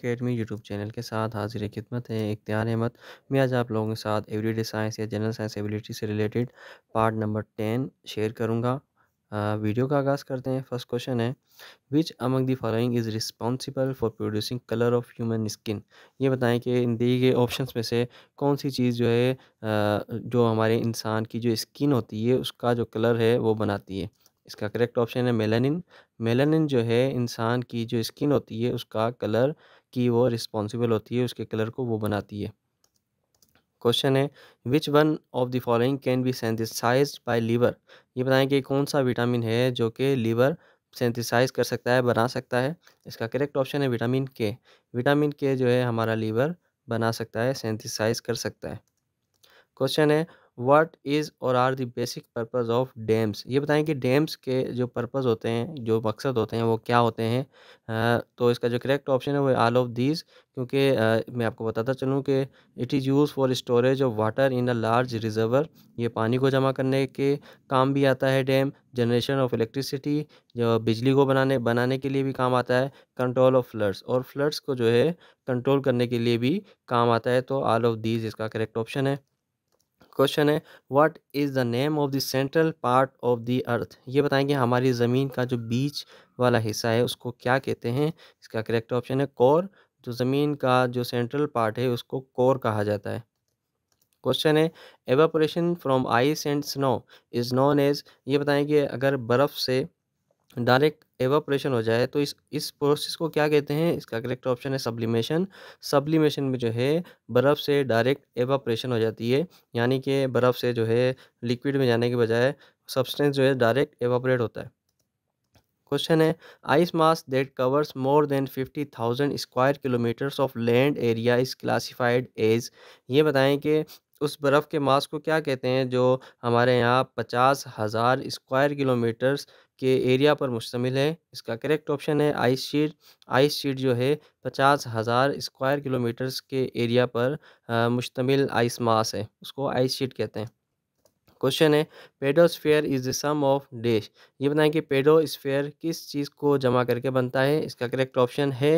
academy YouTube channel के साथ हाजिर खिदमत हैं इख्तियार अहमद मैं आज आप लोगों के साथ एवरीडे साइंस या जनरल साइंस एबिलिटी से related part number ten share करूँगा वीडियो का आगाज़ करते हैं फर्स्ट क्वेश्चन है which among the following is responsible for producing colour of human skin ये बताएं कि इन दिए गए ऑप्शन में से कौन सी चीज़ जो है जो हमारे इंसान की जो स्किन होती है उसका जो कलर है वो बनाती है इसका करेक्ट ऑप्शन है मेलानिन मेलानिन जो है इंसान की जो स्किन होती है उसका कलर की वो रिस्पॉन्सिबल होती है उसके कलर को वो बनाती है क्वेश्चन है which one of the following can be synthesised by liver ये बताएं कि कौन सा विटामिन है जो कि लीवर सेंथिसाइज कर सकता है बना सकता है इसका करेक्ट ऑप्शन है विटामिन के विटामिन के जो है हमारा लीवर बना सकता है सेंथिसाइज कर सकता है क्वेश्चन है what is or are the basic purpose of dams ये बताएं कि डैम्स के जो पर्पज़ होते हैं जो मकसद होते हैं वो क्या होते हैं तो इसका जो करेक्ट ऑप्शन है वो आल ऑफ दीज क्योंकि मैं आपको बताता चलूँ कि it is use for storage of water in a large reservoir ये पानी को जमा करने के काम भी आता है डैम जनरेशन ऑफ इलेक्ट्रिसिटी जो बिजली को बनाने बनाने के लिए भी काम आता है कंट्रोल ऑफ फ्लड्स और फ्लड्स को जो है कंट्रोल करने के लिए भी काम आता है तो आल ऑफ दीज इसका करेक्ट ऑप्शन है क्वेश्चन है what is the name of the central part of the earth ये बताएंगे हमारी ज़मीन का जो बीच वाला हिस्सा है उसको क्या कहते हैं इसका करेक्ट ऑप्शन है कोर जो ज़मीन का जो सेंट्रल पार्ट है उसको कोर कहा जाता है क्वेश्चन है evaporation from ice and snow is known as ये बताएं कि अगर बर्फ़ से डायरेक्ट एवोपरेशन हो जाए तो इस इस प्रोसेस को क्या कहते हैं इसका करेक्ट ऑप्शन है सब्लिमेशन सब्लिमेशन में जो है बर्फ़ से डायरेक्ट एवोपरेशन हो जाती है यानी कि बर्फ़ से जो है लिक्विड में जाने के बजाय सब्सटेंस जो है डायरेक्ट एवोपरेट होता है क्वेश्चन है ice mass that covers more than fifty thousand square kilometres of land area is classified as ये बताएं कि उस बर्फ़ के मास को क्या कहते हैं जो हमारे यहाँ पचास हज़ार स्क्वायर किलोमीटर्स के एरिया पर मुश्तमिल है इसका करेक्ट ऑप्शन है आइस शीट आइस शीट जो है पचास हज़ार स्क्वायर किलोमीटर्स के एरिया पर मुश्तमिल आइस मास है उसको आइस शीट कहते हैं क्वेश्चन है pedosphere is the sum of dash ये बताएं कि पेडोस्फेयर किस चीज़ को जमा करके बनता है इसका करेक्ट ऑप्शन है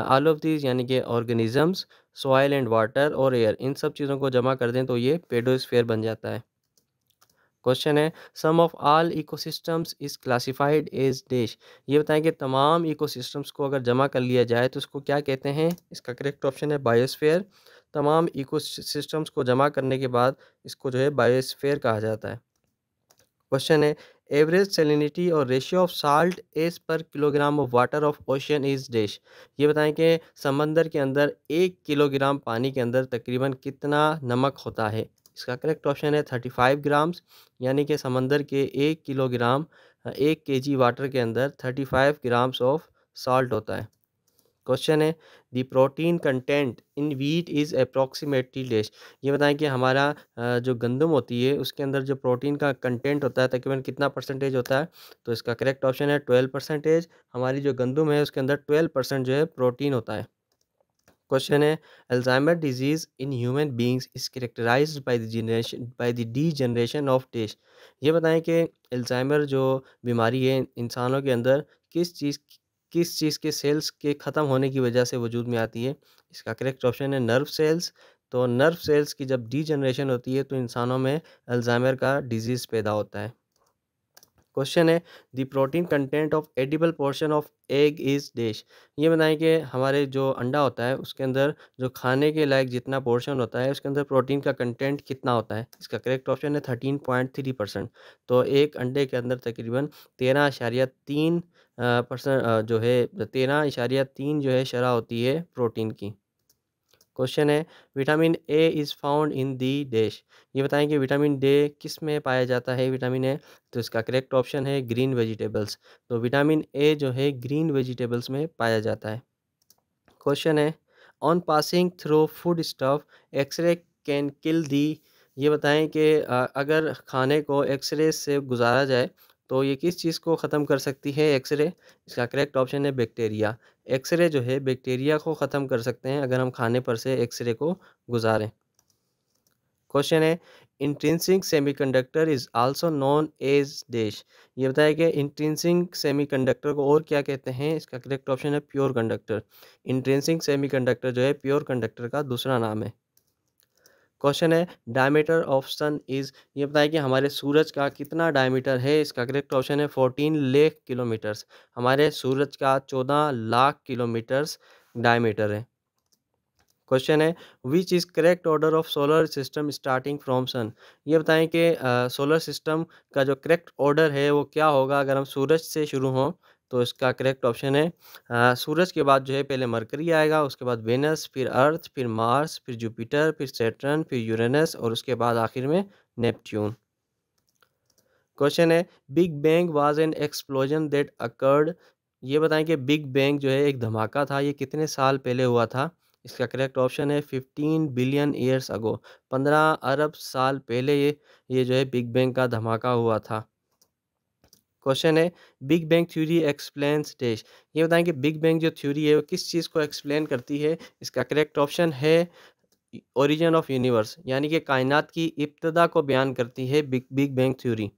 ऑल ऑफ दीज यानी कि ऑर्गेनिजम्स सॉयल एंड वाटर और एयर इन सब चीज़ों को जमा कर दें तो ये पेडोस्फेयर बन जाता है क्वेश्चन है sum of all ecosystems is classified as dash ये बताएं कि तमाम इकोसिस्टम्स को अगर जमा कर लिया जाए तो उसको क्या कहते हैं इसका करेक्ट ऑप्शन है बायोस्फेयर तमाम इकोसिस्टम्स को जमा करने के बाद इसको जो है बायोस्फेयर कहा जाता है क्वेश्चन है average salinity or ratio of salt as per kilogram of water of ocean is dash ये बताएं कि समंदर के अंदर एक किलोग्राम पानी के अंदर तकरीबन कितना नमक होता है इसका करेक्ट ऑप्शन है थर्टी फाइव ग्राम्स यानी कि समंदर के एक किलोग्राम एक के जी वाटर के अंदर thirty five grams of salt होता है क्वेश्चन है the protein content in wheat is approximately less ये बताएं कि हमारा जो गंदम होती है उसके अंदर जो प्रोटीन का कंटेंट होता है तकरीबन कितना परसेंटेज होता है तो इसका करेक्ट ऑप्शन है ट्वेल्व परसेंटेज हमारी जो गंदम है उसके अंदर ट्वेल्व परसेंट जो है प्रोटीन होता है क्वेश्चन है Alzheimer disease in human beings is characterize by the by the degeneration of test ये बताएं कि अल्जाइमर जो बीमारी है इंसानों के अंदर किस चीज़ किस चीज़ के सेल्स के ख़त्म होने की वजह से वजूद में आती है इसका करेक्ट ऑप्शन है नर्व सेल्स तो नर्व सेल्स की जब डी जनरेशन होती है तो इंसानों में अल्जाइमर का डिजीज़ पैदा होता है क्वेश्चन है the protein content of edible portion of egg is dash ये बताएं कि हमारे जो अंडा होता है उसके अंदर जो खाने के लायक जितना पोर्शन होता है उसके अंदर प्रोटीन का कंटेंट कितना होता है इसका करेक्ट ऑप्शन है थर्टीन पॉइंट थ्री परसेंट तो एक अंडे के अंदर तकरीबन तेरह इशारिया तीन परसेंट जो है तेरह इशारिया तीन जो है शरह होती है प्रोटीन की क्वेश्चन है vitamin A is found in the dash ये बताएं कि विटामिन डे किस में पाया जाता है विटामिन ए तो इसका करेक्ट ऑप्शन है ग्रीन वेजिटेबल्स तो विटामिन ए जो है ग्रीन वेजिटेबल्स में पाया जाता है क्वेश्चन है on passing through food stuff X-ray can kill the ये बताएं कि अगर खाने को एक्सरे से गुजारा जाए तो ये किस चीज़ को ख़त्म कर सकती है एक्सरे इसका करेक्ट ऑप्शन है बैक्टीरिया एक्सरे जो है बैक्टीरिया को ख़त्म कर सकते हैं अगर हम खाने पर से एक्सरे को गुजारें क्वेश्चन है intrinsic semiconductor is also known as dash ये बताया कि इंट्रेंसिंग सेमीकंडक्टर को और क्या कहते हैं इसका करेक्ट ऑप्शन है प्योर कंडक्टर इंट्रेंसिंग सेमीकंडक्टर जो है प्योर कंडक्टर का दूसरा नाम है क्वेश्चन है डायमीटर ऑफ सन इज़ ये बताया कि हमारे सूरज का कितना डायमीटर है इसका करेक्ट ऑप्शन है फोर्टीन लेख किलोमीटर्स हमारे सूरज का चौदह लाख किलोमीटर्स डायमीटर है क्वेश्चन है which is correct order of solar system starting from sun ये बताएं कि सोलर सिस्टम का जो करेक्ट ऑर्डर है वो क्या होगा अगर हम सूरज से शुरू हों तो इसका करेक्ट ऑप्शन है सूरज के बाद जो है पहले मरकरी आएगा उसके बाद वेनस फिर अर्थ फिर मार्स फिर जुपिटर फिर सेटरन फिर यूरेनस और उसके बाद आखिर में नेपट्यून क्वेश्चन है big bang was an explosion that occurred ये बताएं कि बिग बैंग जो है एक धमाका था ये कितने साल पहले हुआ था इसका करेक्ट ऑप्शन है फिफ्टीन बिलियन ईयर्स अगो पंद्रह अरब साल पहले ये ये जो है बिग बैंग का धमाका हुआ था क्वेश्चन है big bang theory explains dash ये बताएं कि बिग बैंग जो थ्योरी है वो किस चीज़ को एक्सप्लेन करती है इसका करेक्ट ऑप्शन है ओरिजिन ऑफ यूनिवर्स यानी कि कायनात की इब्तदा को बयान करती है big big bang theory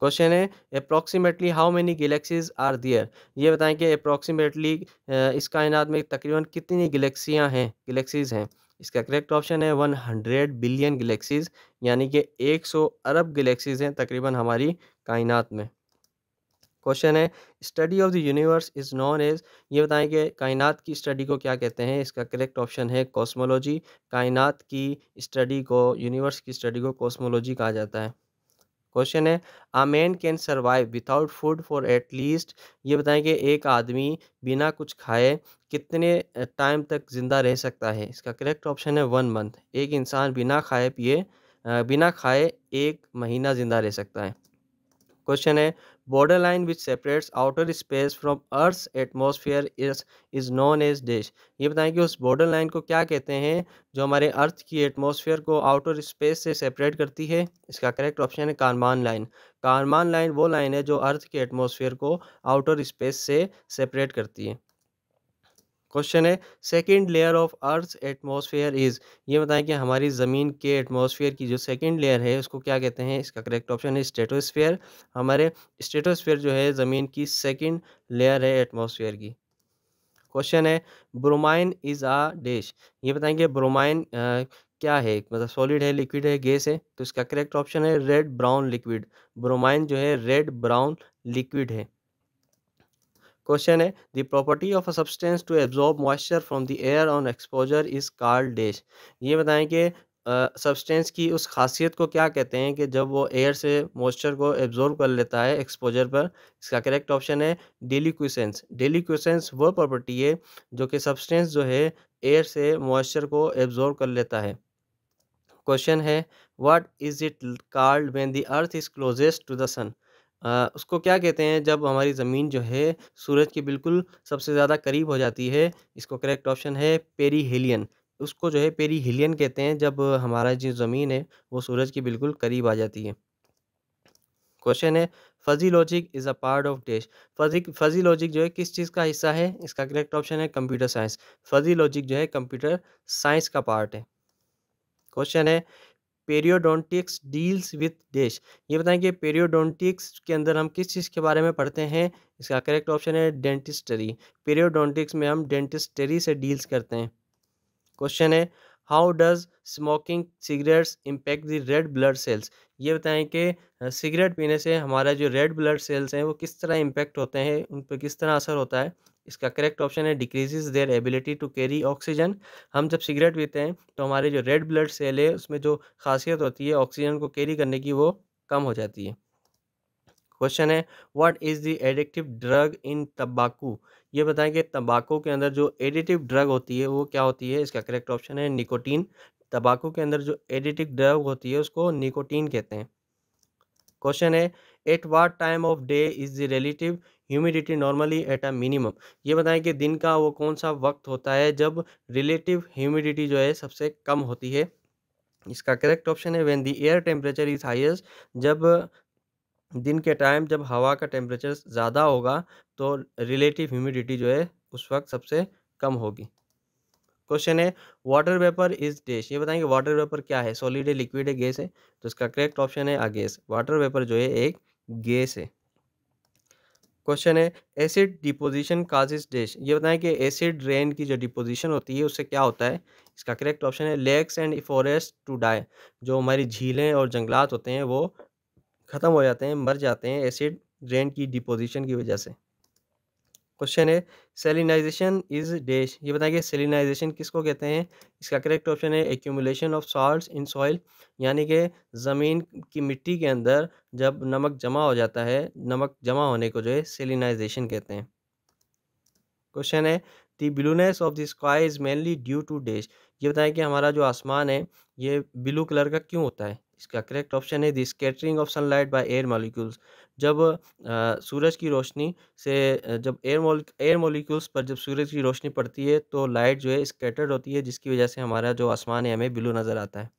question है approximately how many galaxies are there ये बताएं कि अप्रॉक्सीमेटली इस कायनात में तकरीबन कितनी गलेक्सियाँ हैं गलेक्सीज हैं इसका करेक्ट ऑप्शन है वन हंड्रेड बिलियन गलेक्सीज यानी कि एक सौ अरब गलेक्सीज हैं तकरीबन हमारी कायनात में क्वेश्चन है study of the universe is known as ये बताएं कि कायनात की स्टडी को क्या कहते हैं इसका करेक्ट ऑप्शन है कॉस्मोलॉजी कायनात की स्टडी को यूनिवर्स की स्टडी को कॉस्मोलॉजी कहा जाता है क्वेश्चन है a man can survive without food for at least ये बताएं कि एक आदमी बिना कुछ खाए कितने टाइम तक ज़िंदा रह सकता है इसका करेक्ट ऑप्शन है वन मंथ एक इंसान बिना खाए पिए बिना खाए एक महीना ज़िंदा रह सकता है क्वेश्चन है border line which separates outer space from earth atmosphere is is known as dash ये बताएं कि उस बॉर्डर लाइन को क्या कहते हैं जो हमारे अर्थ की एटमोसफियर को आउटर स्पेस से सेपरेट करती है इसका करेक्ट ऑप्शन है कारमान लाइन कारमान लाइन वो लाइन है जो अर्थ के एटमोसफियर को आउटर स्पेस से सेपरेट करती है क्वेश्चन है second layer of earth atmosphere is ये बताएं कि हमारी ज़मीन के एटमोसफेयर की जो सेकेंड लेयर है उसको क्या कहते हैं इसका करेक्ट ऑप्शन है स्टेटोस्फेयर हमारे स्टेटोस्फेयर जो है ज़मीन की सेकेंड लेयर है एटमोसफेयर की क्वेश्चन है ब्रोमाइन इज़ आ डैश ये बताएंगे ब्रोमाइन क्या है मतलब सॉलिड है लिक्विड है गैस है तो इसका करेक्ट ऑप्शन है रेड ब्राउन लिक्विड ब्रोमाइन जो है रेड ब्राउन लिक्विड है क्वेश्चन है the property of a substance to absorb moisture from the air on exposure is called dash ये बताएं कि सब्सटेंस की उस खासियत को क्या कहते हैं कि जब वो एयर से मॉइस्चर को एब्जॉर्व कर लेता है एक्सपोजर पर इसका करेक्ट ऑप्शन है डेलीक्यूसेंस डेलीक्यूसेंस वो प्रॉपर्टी है जो कि सब्सटेंस जो है एयर से मॉइस्चर को एब्जॉर्व कर लेता है क्वेश्चन है what is it called when the earth is closest to the sun उसको क्या कहते हैं जब हमारी ज़मीन जो है सूरज के बिल्कुल सबसे ज़्यादा करीब हो जाती है इसको करेक्ट ऑप्शन है पेरीहेलियन उसको जो है पेरीहेलियन कहते हैं जब हमारा जो ज़मीन है वो सूरज के बिल्कुल करीब आ जाती है क्वेश्चन है fuzzy logic is a part of dash fuzzy fuzzy logic जो है किस चीज़ का हिस्सा है इसका करेक्ट ऑप्शन है कंप्यूटर साइंस फजी लॉजिक जो है कंप्यूटर साइंस का पार्ट है क्वेश्चन है पेरियोडोंटिक्स डील्स विथ डैश ये बताएं कि पेरियोडोंटिक्स के अंदर हम किस चीज़ के बारे में पढ़ते हैं इसका करेक्ट ऑप्शन है डेंटिस्टरी पेरियोडोंटिक्स में हम डेंटिस्टरी से डील्स करते हैं क्वेश्चन है how does smoking cigarettes impact the red blood cells ये बताएं कि सिगरेट पीने से हमारा जो रेड ब्लड सेल्स हैं वो किस तरह इम्पैक्ट होते हैं उन पर किस तरह असर होता है इसका करेक्ट ऑप्शन है decreases their ability to carry oxygen हम जब सिगरेट पीते हैं तो हमारे जो रेड ब्लड सेल है उसमें जो खासियत होती है ऑक्सीजन को कैरी करने की वो कम हो जाती है क्वेश्चन है what is the addictive drug in तंबाकू ये बताएं कि तंबाकू के अंदर जो एडिटिव ड्रग होती है वो क्या होती है इसका करेक्ट ऑप्शन है निकोटीन तंबाकू के अंदर जो एडिटिव ड्रग होती है उसको निकोटीन कहते हैं क्वेश्चन है at what time of day is the relative humidity normally at a minimum ये बताएं कि दिन का वो कौन सा वक्त होता है जब रिलेटिव ह्यूमिडिटी जो है सबसे कम होती है इसका करेक्ट ऑप्शन है when the air temperature is highest जब दिन के टाइम जब हवा का टेम्परेचर ज़्यादा होगा तो रिलेटिव ह्यूमिडिटी जो है उस वक्त सबसे कम होगी क्वेश्चन है वाटर वेपर इज डैश ये बताएंगे वाटर वेपर क्या है सॉलिड है लिक्विड है गैस है तो इसका करेक्ट ऑप्शन है आ गैस वाटर वेपर जो है एक गैस है क्वेश्चन है एसिड डिपोजिशन काजिस डैश ये बताएं कि एसिड रेन की जो डिपोजिशन होती है उससे क्या होता है इसका करेक्ट ऑप्शन है lakes and forest to die जो हमारी झीलें और जंगलात होते हैं वो ख़त्म हो जाते हैं मर जाते हैं एसिड रेन की डिपोजिशन की वजह से क्वेश्चन है सेलिनाइजेशन इज डैश ये बताएंगे सेलिनाइजेशन किसको कहते हैं इसका करेक्ट ऑप्शन है accumulation of salt in soil यानी कि ज़मीन की मिट्टी के अंदर जब नमक जमा हो जाता है नमक जमा होने को जो है सेलिनाइजेशन कहते हैं क्वेश्चन है the blueness of the sky is mainly due to dash ये बताएं कि हमारा जो आसमान है ये ब्लू कलर का क्यों होता है इसका करेक्ट ऑप्शन है the scattering of sunlight by air molecules जब आ, सूरज की रोशनी से जब एयर एयर मॉलिक्यूल्स पर जब सूरज की रोशनी पड़ती है तो लाइट जो है स्केटर्ड होती है जिसकी वजह से हमारा जो आसमान है हमें ब्लू नज़र आता है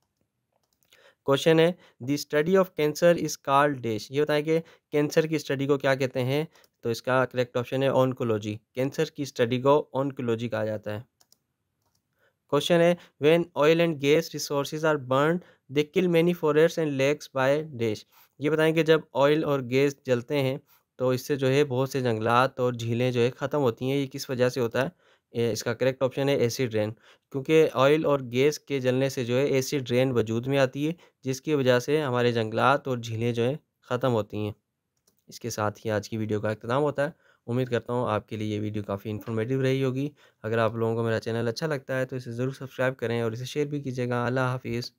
क्वेश्चन है the study of cancer is called dash ये बताएं कि कैंसर की स्टडी को क्या कहते हैं तो इसका करेक्ट ऑप्शन है ऑनकोलॉजी कैंसर की स्टडी को ऑनकोलॉजी कहा जाता है क्वेश्चन है when oil and gas resources are burn they kill many forest and lakes by dash ये बताएं कि जब ऑयल और गैस जलते हैं तो इससे जो है बहुत से जंगलात और झीलें जो है ख़त्म होती हैं ये किस वजह से होता है इसका करेक्ट ऑप्शन है एसिड रेन क्योंकि ऑयल और गैस के जलने से जो है एसिड रेन वजूद में आती है जिसकी वजह से हमारे जंगलात और झीलें जो है ख़त्म होती हैं इसके साथ ही आज की वीडियो का अख्ताम होता है उम्मीद करता हूँ आपके लिए ये वीडियो काफ़ी इन्फॉर्मेटिव रही होगी अगर आप लोगों को मेरा चैनल अच्छा लगता है तो इसे ज़रूर सब्सक्राइब करें और इसे शेयर भी कीजिएगा अल्लाह हाफिज़